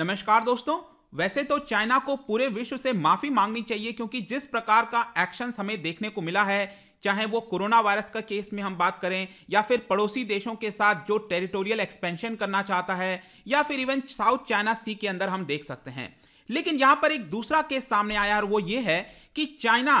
नमस्कार दोस्तों वैसे तो चाइना को पूरे विश्व से माफी मांगनी चाहिए क्योंकि जिस प्रकार का एक्शन हमें देखने को मिला है चाहे वो कोरोना वायरस का केस में हम बात करें या फिर पड़ोसी देशों के साथ जो टेरिटोरियल एक्सपेंशन करना चाहता है या फिर इवन साउथ चाइना सी के अंदर हम देख सकते हैं लेकिन यहां पर एक दूसरा केस सामने आया और वो ये है कि चाइना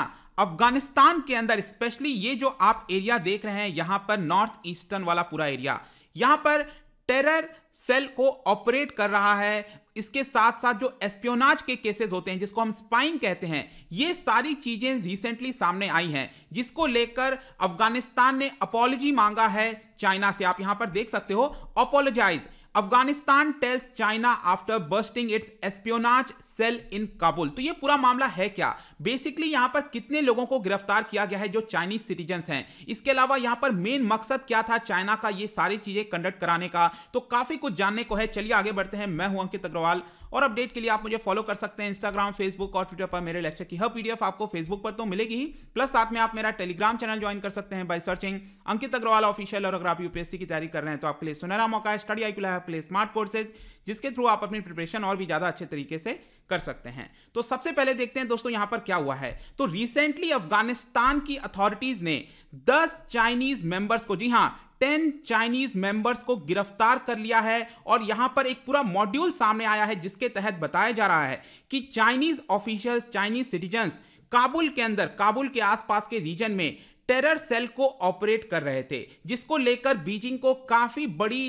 अफगानिस्तान के अंदर स्पेशली ये जो आप एरिया देख रहे हैं यहां पर नॉर्थ ईस्टर्न वाला पूरा एरिया यहां पर टेरर सेल को ऑपरेट कर रहा है इसके साथ साथ जो एस्पियोनाज के केसेस होते हैं जिसको हम स्पाइंग कहते हैं ये सारी चीजें रिसेंटली सामने आई हैं जिसको लेकर अफगानिस्तान ने अपोलॉजी मांगा है चाइना से आप यहां पर देख सकते हो apologize Afghanistan tells China after bursting its espionage cell in Kabul तो ये पूरा मामला है क्या बेसिकली यहां पर कितने लोगों को गिरफ्तार किया गया है जो चाइनीज सिटीजन हैं इसके अलावा यहां पर मेन मकसद क्या था चाइना का ये सारी चीजें कंडक्ट कराने का तो काफी कुछ जानने को है चलिए आगे बढ़ते हैं मैं हूं अंकित अग्रवाल और अपडेट के लिए आप मुझे फॉलो कर सकते हैं इंस्टाग्राम फेसबुक और ट्विटर पर मेरे लेक्चर की हर पीडीएफ आपको फेसबुक पर तो मिलेगी ही प्लस साथ में आप मेरा टेलीग्राम चैनल ज्वाइन कर सकते हैं by searching Ankit Agarwal official और अगर आप यूपीएससी की तैयारी कर रहे हैं तो आपके लिए सुनहरा मौका है स्टडी आई है आपके स्मार्ट कोर्सेज जिसके थ्रू आप अपनी प्रिपरेशन और भी ज़्यादा अच्छे तरीके से कर सकते हैं तो सबसे पहले देखते हैं दोस्तों यहां पर क्या हुआ है तो रिसेंटली अफगानिस्तान की अथॉरिटीज ने 10 चाइनीज मेंबर्स को जी हां टेन चाइनीज मेंबर्स को गिरफ्तार कर लिया है और यहां पर एक पूरा मॉड्यूल सामने आया है जिसके तहत बताया जा रहा है कि Chinese officials Chinese citizens Kabul के अंदर काबुल के आसपास के रीजन में टेरर सेल को ऑपरेट कर रहे थे जिसको लेकर बीजिंग को काफी बड़ी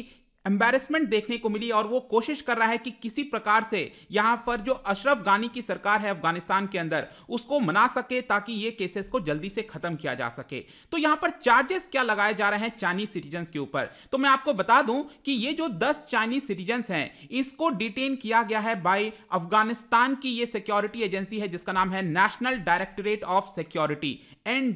एम्बेरसमेंट देखने को मिली और वो कोशिश कर रहा है कि किसी प्रकार से यहाँ पर जो अशरफ गानी की सरकार है अफगानिस्तान के अंदर उसको मना सके ताकि ये केसेस को जल्दी से खत्म किया जा सके तो यहाँ पर चार्जेस क्या लगाए जा रहे हैं चाइनीज सिटीजन के ऊपर तो मैं आपको बता दूं कि ये जो 10 चाइनीज सिटीजन हैं इसको डिटेन किया गया है बाई अफगानिस्तान की ये सिक्योरिटी एजेंसी है जिसका नाम है national directorate of security N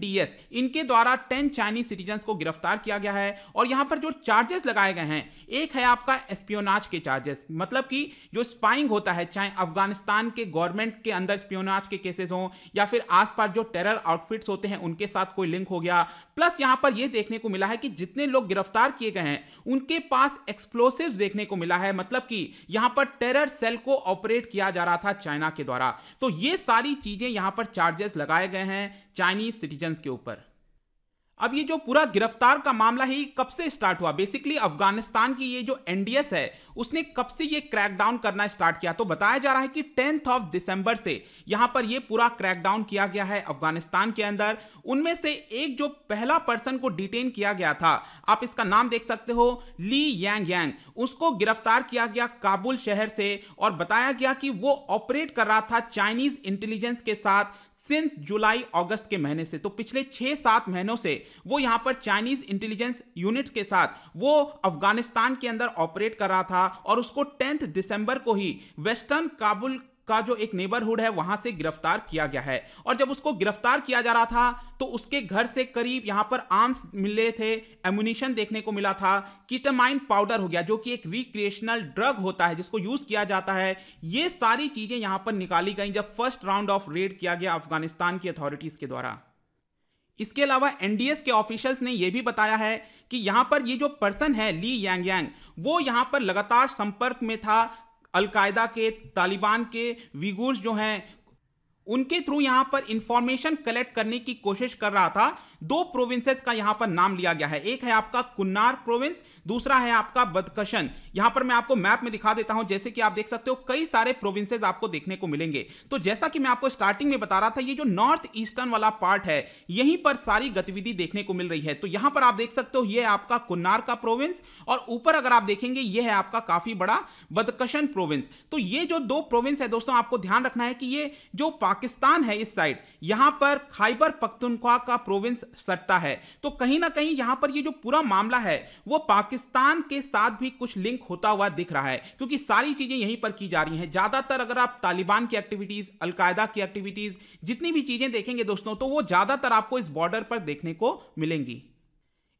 इनके द्वारा टेन चाइनीज सिटीजन को गिरफ्तार किया गया है और यहाँ पर जो चार्जेस लगाए गए हैं एक है आपका स्पियोनाज के चार्जेस मतलब कि जो स्पाइंग होता है चाहे अफगानिस्तान के गवर्नमेंट के अंदर स्पियोनाज के केसेस हों या फिर आसपास जो टेरर आउटफिट्स होते हैं उनके साथ कोई लिंक हो गया प्लस यहां पर यह देखने को मिला है कि जितने लोग गिरफ्तार किए गए हैं उनके पास एक्सप्लोसिव देखने को मिला है मतलब कि यहां पर टेरर सेल को ऑपरेट किया जा रहा था चाइना के द्वारा तो ये सारी चीजें यहां पर चार्जेस लगाए गए हैं चाइनीज सिटीजन के ऊपर अब ये जो पूरा गिरफ्तार का मामला है कब से स्टार्ट हुआ बेसिकली अफगानिस्तान की ये जो एनडीएस है उसने कब से ये क्रैकडाउन करना स्टार्ट किया तो बताया जा रहा है कि टेंथ ऑफ दिसंबर से यहां पर ये पूरा क्रैकडाउन किया गया है अफगानिस्तान के अंदर उनमें से एक जो पहला पर्सन को डिटेन किया गया था आप इसका नाम देख सकते हो ली यांग यांग उसको गिरफ्तार किया गया काबुल शहर से और बताया गया कि वो ऑपरेट कर रहा था चाइनीज इंटेलिजेंस के साथ सिंस जुलाई अगस्त के महीने से तो पिछले छः सात महीनों से वो यहाँ पर चाइनीज इंटेलिजेंस यूनिट्स के साथ वो अफगानिस्तान के अंदर ऑपरेट कर रहा था और उसको टेंथ दिसंबर को ही वेस्टर्न काबुल का जो एक नेबरहुड है वहां से गिरफ्तार किया गया है और जब उसको गिरफ्तार किया जा रहा था तो उसके घर से करीब यहां पर आर्म्स मिले थे एमुनिशन देखने को मिला था किटामाइन पाउडर हो गया जो कि एक रिक्रिएशनल ड्रग होता है जिसको यूज किया जाता है ये सारी चीजें यहां पर निकाली गई जब फर्स्ट राउंड ऑफ रेड किया गया अफगानिस्तान की अथॉरिटीज के द्वारा इसके अलावा एनडीएस के ऑफिशियल्स ने यह भी बताया है कि यहां पर ये जो पर्सन है ली यांग यांग वो यहां पर लगातार संपर्क में था अलकायदा के तालिबान के विगुर्स जो हैं उनके थ्रू यहां पर इंफॉर्मेशन कलेक्ट करने की कोशिश कर रहा था दो प्रोविंसेस का यहां पर नाम लिया गया है एक है आपका कुन्नार प्रोविंस दूसरा है आपका बदकशन यहां पर मैं आपको मैप में दिखा देता हूं जैसे कि आप देख सकते हो कई सारे प्रोविंसेस आपको देखने को मिलेंगे तो जैसा कि मैं आपको स्टार्टिंग में बता रहा था ये जो नॉर्थ ईस्टर्न वाला पार्ट है यहीं पर सारी गतिविधि देखने को मिल रही है तो यहां पर आप देख सकते हो ये आपका कुन्नार का प्रोविंस और ऊपर अगर आप देखेंगे ये है आपका काफी बड़ा बदकशन प्रोविंस तो ये जो दो प्रोविंस है दोस्तों आपको ध्यान रखना है कि ये जो पाकिस्तान है इस साइड यहां पर खाइबर पख्तुनख्वा का प्रोविंस सटता है तो कहीं ना कहीं यहां पर ये जो पूरा मामला है वो पाकिस्तान के साथ भी कुछ लिंक होता हुआ दिख रहा है क्योंकि सारी चीज़ें यहीं पर की जा रही हैं ज़्यादातर अगर आप तालिबान की एक्टिविटीज़ अलकायदा की एक्टिविटीज़ जितनी भी चीज़ें देखेंगे दोस्तों तो वो ज़्यादातर आपको इस बॉर्डर पर देखने को मिलेंगी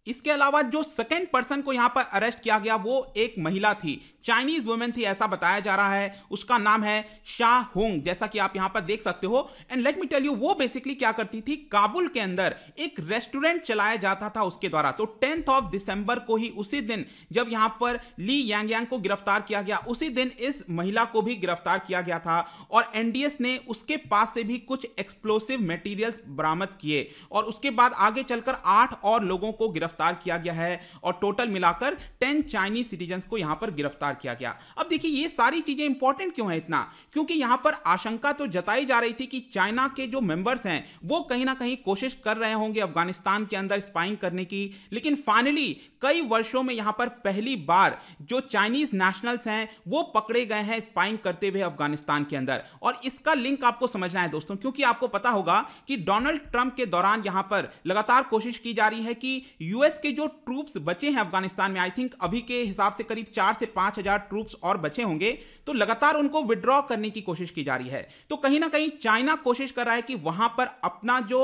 इसके अलावा जो सेकेंड पर्सन को यहां पर अरेस्ट किया गया वो एक महिला थी चाइनीज वुमेन थी ऐसा बताया जा रहा है उसका नाम है शाह होंग जैसा कि आप यहां पर देख सकते हो and let me tell you वो बेसिकली क्या करती थी काबुल के अंदर एक रेस्टोरेंट चलाया जाता था उसके द्वारा तो टेंथ ऑफ दिसंबर को ही उसी दिन जब यहां पर ली यांग यांग को गिरफ्तार किया गया उसी दिन इस महिला को भी गिरफ्तार किया गया था और एनडीएस ने उसके पास से भी कुछ एक्सप्लोसिव मेटीरियल बरामद किए और उसके बाद आगे चलकर आठ और लोगों को गिरफ्तार गिरफ्तार किया गया है और टोटल मिलाकर टेन चाइनीज सिटीजन को यहां पर गिरफ्तार किया गया अब देखिए ये सारी चीजें इंपॉर्टेंट क्यों है इतना क्योंकि यहां पर आशंका तो जताई जा रही थी कि चाइना के जो मेंबर्स हैं वो कहीं ना कहीं कोशिश कर रहे होंगे अफगानिस्तान के अंदर स्पाइंग करने की लेकिन फाइनली कई वर्षों में यहां पर पहली बार जो चाइनीज नेशनल्स हैं वो पकड़े गए हैं स्पाइंग करते हुए अफगानिस्तान के अंदर और इसका लिंक आपको समझना है दोस्तों क्योंकि आपको पता होगा कि डोनाल्ड ट्रंप के दौरान यहां पर लगातार कोशिश की जा रही है कि यू यूएस के जो ट्रूप्स बचे हैं अफगानिस्तान में आई थिंक अभी के हिसाब से करीब चार से पांच हजार ट्रूप्स और बचे होंगे तो लगातार उनको विड्रॉ करने की कोशिश की जा रही है तो कहीं ना कहीं चाइना कोशिश कर रहा है कि वहां पर अपना जो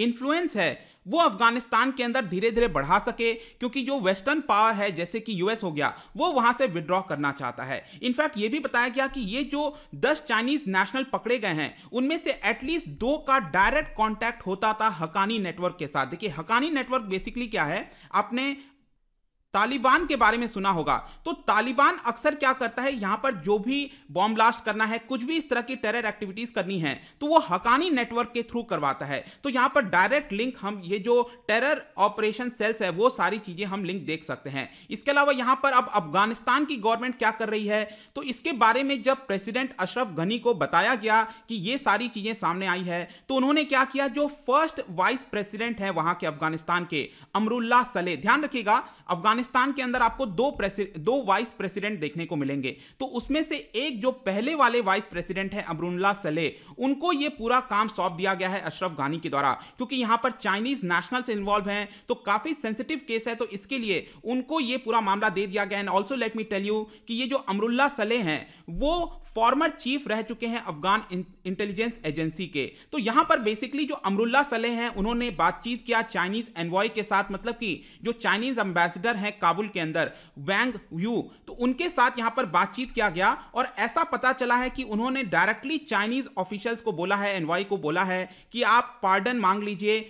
इन्फ्लुएंस है वो अफगानिस्तान के अंदर धीरे धीरे बढ़ा सके क्योंकि जो वेस्टर्न पावर है जैसे कि यूएस हो गया वो वहां से विड्रॉ करना चाहता है इनफैक्ट ये भी बताया गया कि ये जो 10 चाइनीज नेशनल पकड़े गए हैं उनमें से एटलीस्ट दो का डायरेक्ट कॉन्टैक्ट होता था हकानी नेटवर्क के साथ देखिए हकानी नेटवर्क बेसिकली क्या है अपने तालिबान के बारे में सुना होगा तो तालिबान अक्सर क्या करता है यहां पर जो भी बॉम्ब ब्लास्ट करना है कुछ भी इस तरह की टेरर एक्टिविटीज करनी है तो वो हकानी नेटवर्क के थ्रू करवाता है तो यहां पर डायरेक्ट लिंक हम ये जो टेरर ऑपरेशन सेल्स है वो सारी चीजें हम लिंक देख सकते हैं इसके अलावा यहां पर अब अफगानिस्तान की गवर्नमेंट क्या कर रही है तो इसके बारे में जब प्रेसिडेंट अशरफ घनी को बताया गया कि ये सारी चीजें सामने आई है तो उन्होंने क्या किया जो फर्स्ट वाइस प्रेसिडेंट है वहां के अफगानिस्तान के अमरुल्ला सले ध्यान रखिएगा अफगान अफगानिस्तान के अंदर आपको दो दो वाइस प्रेसिडेंट देखने को मिलेंगे तो उसमें से एक जो पहले वाले वाइस प्रेसिडेंट है अमरुल्ला सले उनको ये पूरा काम सौंप दिया गया है अशरफ गानी के द्वारा क्योंकि यहां पर चाइनीज नेशनल्स इन्वॉल्व हैं तो काफी सेंसिटिव केस है तो इसके लिए उनको ये पूरा मामला दे दिया गया and also let me tell you कि ये जो अमरुल्ला सले हैं वो फॉर्मर चीफ रह चुके हैं अफगान इंटेलिजेंस एजेंसी के तो यहां पर बेसिकली जो अमरुल्ला सले हैं उन्होंने बातचीत किया चाइनीज एनवॉय के साथ मतलब कि जो चाइनीज एम्बेसडर हैं है काबुल के अंदर वैंग यू तो उनके साथ यहां पर बातचीत किया गया और ऐसा पता चला है कि उन्होंने डायरेक्टली चाइनीज ऑफिशियल्स को बोला है एनवाई को बोला है कि आप पार्डन मांग लीजिए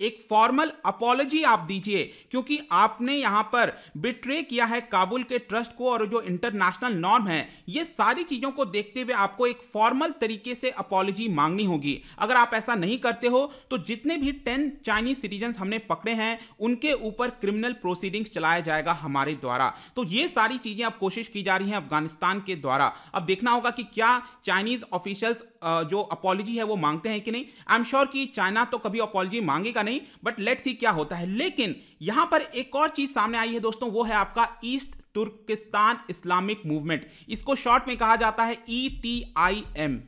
एक फॉर्मल अपॉलॉजी आप दीजिए क्योंकि आपने यहां पर बिट्रे किया है काबुल के ट्रस्ट को और जो इंटरनेशनल नॉर्म है ये सारी चीजों को देखते हुए आपको एक फॉर्मल तरीके से अपॉलॉजी मांगनी होगी अगर आप ऐसा नहीं करते हो तो जितने भी टेन चाइनीज सिटीजन हमने पकड़े हैं उनके ऊपर क्रिमिनल प्रोसीडिंग्स चलाया जाएगा हमारे द्वारा तो ये सारी चीजें अब कोशिश की जा रही है अफगानिस्तान के द्वारा अब देखना होगा कि क्या चाइनीज ऑफिशियल्स जो अपॉलॉजी है वो मांगते हैं कि नहीं आई एम श्योर कि चाइना तो कभी अपॉलॉजी मांगेगा का नहीं बट लेट सी क्या होता है लेकिन यहां पर एक और चीज सामने आई है दोस्तों वो है आपका ईस्ट तुर्किस्तान इस्लामिक मूवमेंट इसको शॉर्ट में कहा जाता है ई टी आई एम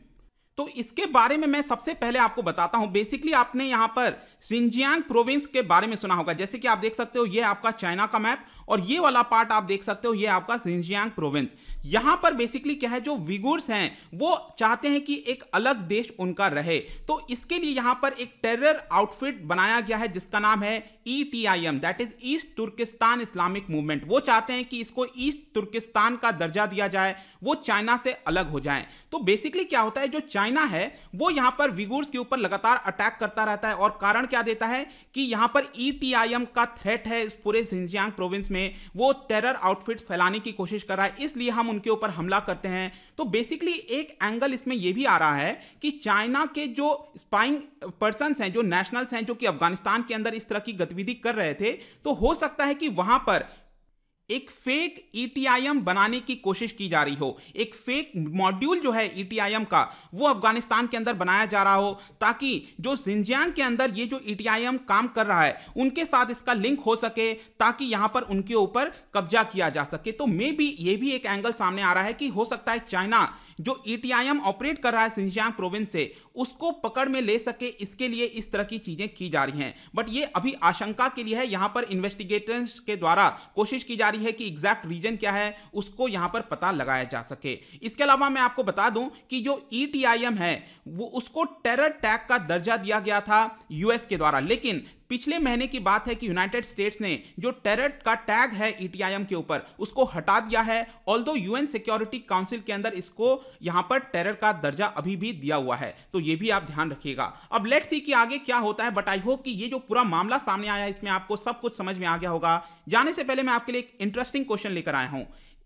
तो इसके बारे में मैं सबसे पहले आपको बताता हूं बेसिकली आपने यहां पर सिंजियांग प्रोविंस के बारे में सुना होगा जैसे कि आप देख सकते हो ये आपका चाइना का मैप और ये वाला पार्ट आप देख सकते हो ये आपका सिंजियांग प्रोविंस यहां पर बेसिकली क्या है जो विगुर्स हैं वो चाहते हैं कि एक अलग देश उनका रहे तो इसके लिए यहां पर एक टेरर आउटफिट बनाया गया है जिसका नाम है E T I M that is East Turkistan Islamic movement वो चाहते हैं कि इसको ईस्ट तुर्किस्तान का दर्जा दिया जाए वो चाइना से अलग हो जाए तो बेसिकली क्या होता है जो चाइना है वो यहां पर विगुर्स के ऊपर लगातार अटैक करता रहता है और कारण क्या देता है कि यहां पर ई e का थ्रेट है इस पूरे सिंजियांग प्रोविंस में वो टेरर आउटफिट फैलाने की कोशिश कर रहा है इसलिए हम उनके ऊपर हमला करते हैं तो बेसिकली एक एंगल इसमें यह भी आ रहा है कि चाइना के जो स्पाइंग पर्सन हैं जो नेशनल्स हैं जो कि अफगानिस्तान के अंदर इस तरह की गतिविधि कर रहे थे तो हो सकता है कि वहां पर एक फेक ईटीआईएम e बनाने की कोशिश की जा रही हो एक फेक मॉड्यूल जो है ईटीआईएम e का वो अफगानिस्तान के अंदर बनाया जा रहा हो ताकि जो सिंजियांग के अंदर ये जो ईटीआईएम e काम कर रहा है उनके साथ इसका लिंक हो सके ताकि यहां पर उनके ऊपर कब्जा किया जा सके तो मे बी ये भी एक एंगल सामने आ रहा है कि हो सकता है चाइना जो ईटीआईएम e ऑपरेट कर रहा है सिंजियांग प्रोविंस से उसको पकड़ में ले सके इसके लिए इस तरह की चीजें की जा रही हैं बट ये अभी आशंका के लिए है यहां पर इन्वेस्टिगेटर्स के द्वारा कोशिश की जा रही है कि एग्जैक्ट रीजन क्या है उसको यहां पर पता लगाया जा सके इसके अलावा मैं आपको बता दूं कि जो ईटीआईएम e है वो उसको टेरर टैग का दर्जा दिया गया था यूएस के द्वारा लेकिन पिछले महीने की बात है कि यूनाइटेड स्टेट्स ने जो टेरट का टैग है ईटीआईएम e के ऊपर उसको हटा दिया है ऑल यूएन सिक्योरिटी काउंसिल के अंदर इसको यहां पर टेरर का दर्जा अभी भी दिया हुआ है तो ये भी आप ध्यान रखिएगा अब लेट सी कि आगे क्या होता है बट आई होप कि ये जो पूरा मामला सामने आया है इसमें आपको सब कुछ समझ में आ गया होगा जाने से पहले मैं आपके लिए एक इंटरेस्टिंग क्वेश्चन लेकर आया हूं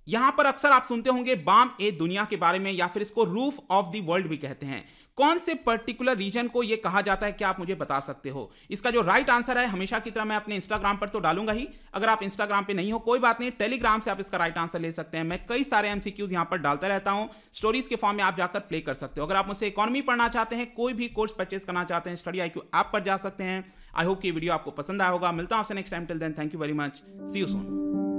यहां पर अक्सर आप सुनते होंगे बाम ए दुनिया के बारे में या फिर इसको रूफ ऑफ द वर्ल्ड भी कहते हैं कौन से पर्टिकुलर रीजन को यह कहा जाता है क्या आप मुझे बता सकते हो इसका जो राइट आंसर है हमेशा की तरह मैं अपने इंस्टाग्राम पर तो डालूंगा ही अगर आप इंस्टाग्राम पे नहीं हो कोई बात नहीं टेलीग्राम से आप इसका राइट आंसर ले सकते हैं मैं कई सारे एमसीक्यूज यहां पर डालता रहता हूं स्टोरीज के फॉर्म में आप जाकर प्ले कर सकते हो अगर आप मुझसे इकोनॉमी पढ़ना चाहते हैं कोई भी कोर्स परचेस करना चाहते हैं स्टडी आई ऐप पर जा सकते हैं आई होप की वीडियो आपको पसंद आया होगा मिलता हूं आपसे next time till then thank you very much see you Son